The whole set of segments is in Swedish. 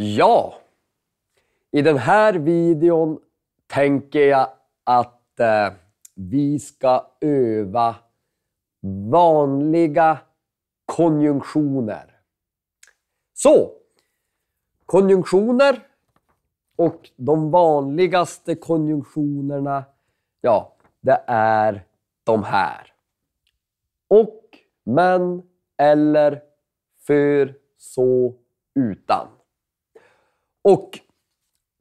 Ja, i den här videon tänker jag att eh, vi ska öva vanliga konjunktioner. Så, konjunktioner och de vanligaste konjunktionerna, ja, det är de här. Och, men, eller, för, så, utan. Och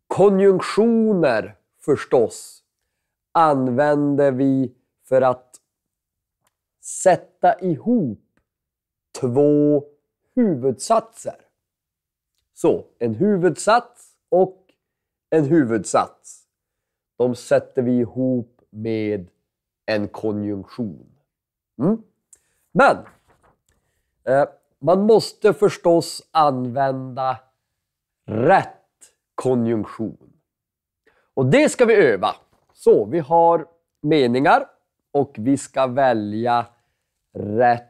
konjunktioner förstås använder vi för att sätta ihop två huvudsatser. Så, en huvudsats och en huvudsats. De sätter vi ihop med en konjunktion. Mm. Men eh, man måste förstås använda rätt konjunktion. Och det ska vi öva. Så vi har meningar och vi ska välja rätt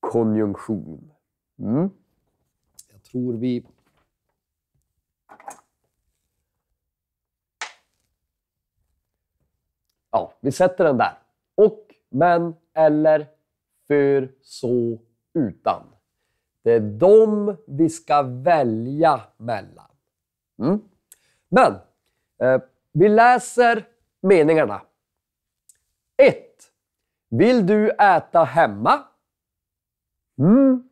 konjunktion. Mm. Jag tror vi... Ja, vi sätter den där. Och, men, eller, för, så, utan. Det är de vi ska välja mellan. Mm. Men eh, vi läser meningarna. 1. Vill du äta hemma? Mm.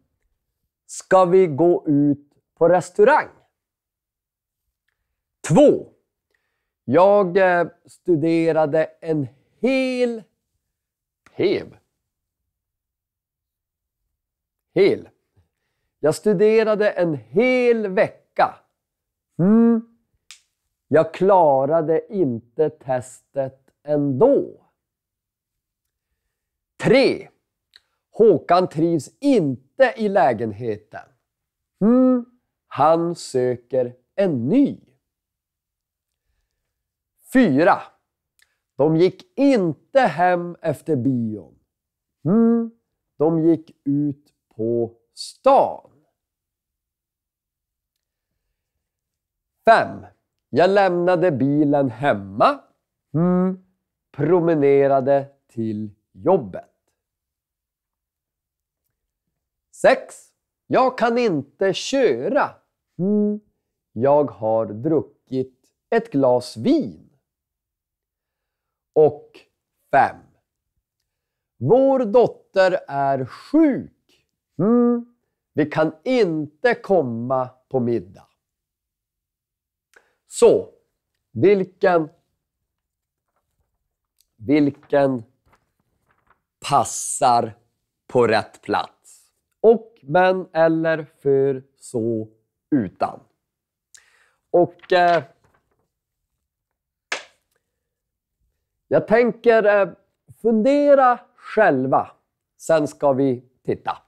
Ska vi gå ut på restaurang? 2. Jag eh, studerade en hel hev. Hel. Jag studerade en hel vecka Mm, jag klarade inte testet ändå. 3. Håkan trivs inte i lägenheten. Mm, han söker en ny. 4. De gick inte hem efter bion. Mm, de gick ut på stan. 5. Jag lämnade bilen hemma. Mm. Promenerade till jobbet. 6. Jag kan inte köra. Mm. Jag har druckit ett glas vin. Och 5. Vår dotter är sjuk. Mm. Vi kan inte komma på middag. Så, vilken, vilken passar på rätt plats? Och, men, eller, för, så, utan. Och eh, jag tänker eh, fundera själva. Sen ska vi titta.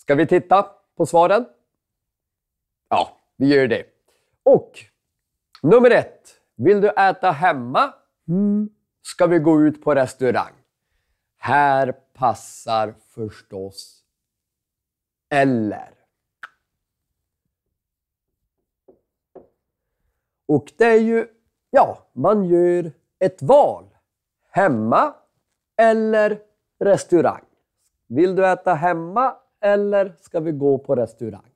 Ska vi titta på svaren? Ja, vi gör det. Och nummer ett. Vill du äta hemma? Mm. Ska vi gå ut på restaurang? Här passar förstås eller. Och det är ju, ja, man gör ett val. Hemma eller restaurang. Vill du äta hemma eller ska vi gå på restaurang?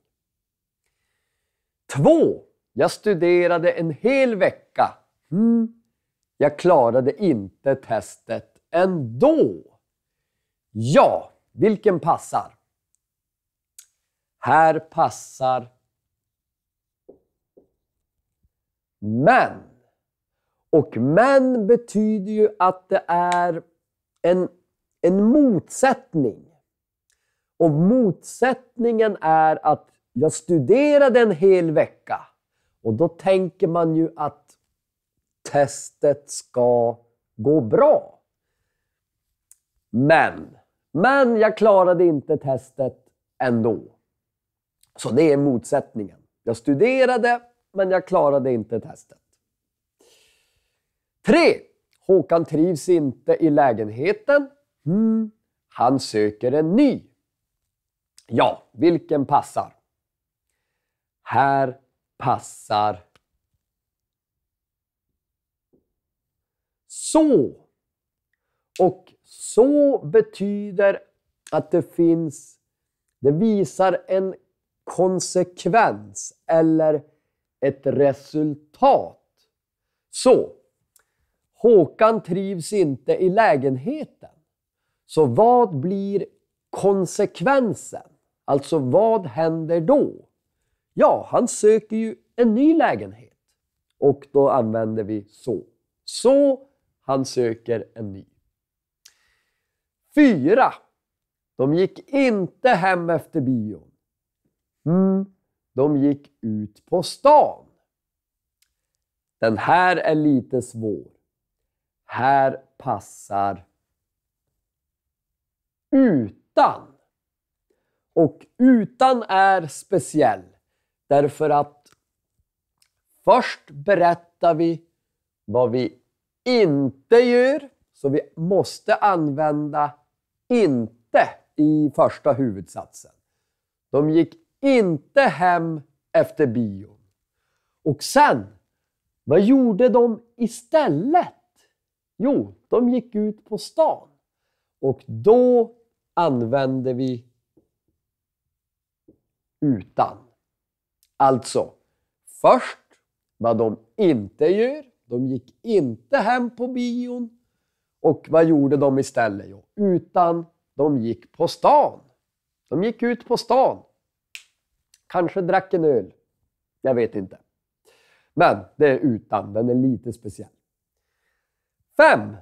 2. Jag studerade en hel vecka. Mm. Jag klarade inte testet ändå. Ja, vilken passar? Här passar men. Och men betyder ju att det är en, en motsättning. Och motsättningen är att jag studerade en hel vecka och då tänker man ju att testet ska gå bra. Men, men jag klarade inte testet ändå. Så det är motsättningen. Jag studerade, men jag klarade inte testet. 3. Håkan trivs inte i lägenheten. Mm. Han söker en ny. Ja, vilken passar? Här passar så. Och så betyder att det finns, det visar en konsekvens eller ett resultat. Så, Håkan trivs inte i lägenheten. Så vad blir konsekvensen? Alltså vad händer då? Ja, han söker ju en ny lägenhet. Och då använder vi så. Så han söker en ny. Fyra. De gick inte hem efter bion. Mm, de gick ut på stan. Den här är lite svår. Här passar utan. Och utan är speciell därför att först berättar vi vad vi inte gör. Så vi måste använda INTE i första huvudsatsen. De gick inte hem efter bion. Och sen, vad gjorde de istället? Jo, de gick ut på stan. Och då använde vi utan. Alltså, först vad de inte gör. De gick inte hem på bion. Och vad gjorde de istället? Jo, utan de gick på stan. De gick ut på stan. Kanske drack en öl. Jag vet inte. Men det är utan. Den är lite speciell. 5.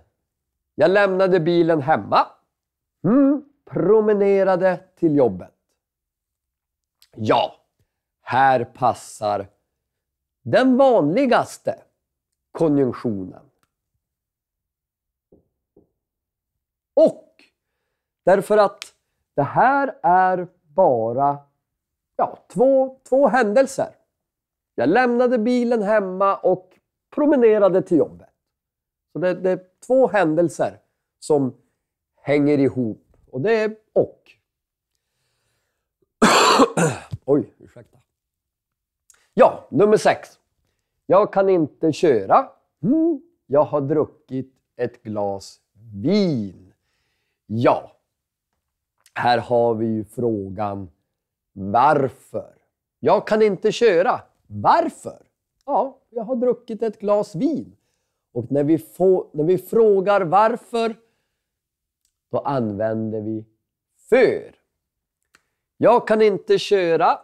Jag lämnade bilen hemma. Mm, promenerade till jobbet. Ja, här passar den vanligaste konjunktionen. Och därför att det här är bara ja, två, två händelser. Jag lämnade bilen hemma och promenerade till jobbet. Så det, det är två händelser som hänger ihop och det är och. Oj, ursäkta. Ja, nummer sex. Jag kan inte köra. Mm. Jag har druckit ett glas vin. Ja, här har vi ju frågan varför. Jag kan inte köra. Varför? Ja, jag har druckit ett glas vin. Och när vi, får, när vi frågar varför, då använder vi för. Jag kan inte köra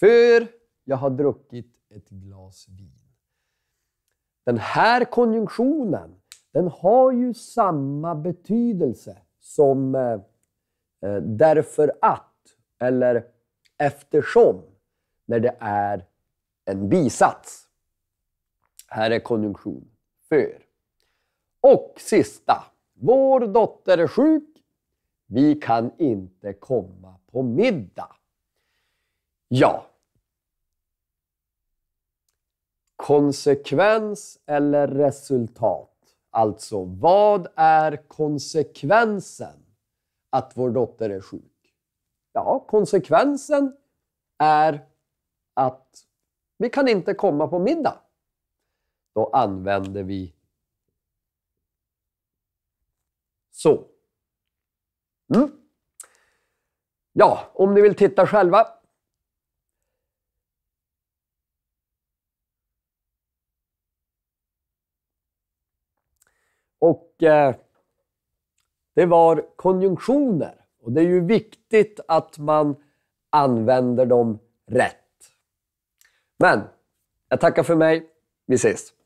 för jag har druckit ett glas vin. Den här konjunktionen den har ju samma betydelse som eh, eh därför att eller eftersom när det är en bisats. Här är konjunktion för. Och sista. Vår dotter är sjuk vi kan inte komma på middag. Ja. Konsekvens eller resultat? Alltså, vad är konsekvensen att vår dotter är sjuk? Ja, konsekvensen är att vi kan inte komma på middag. Då använder vi så. Mm. Ja, om ni vill titta själva. Och eh, det var konjunktioner. Och det är ju viktigt att man använder dem rätt. Men jag tackar för mig. Vi ses!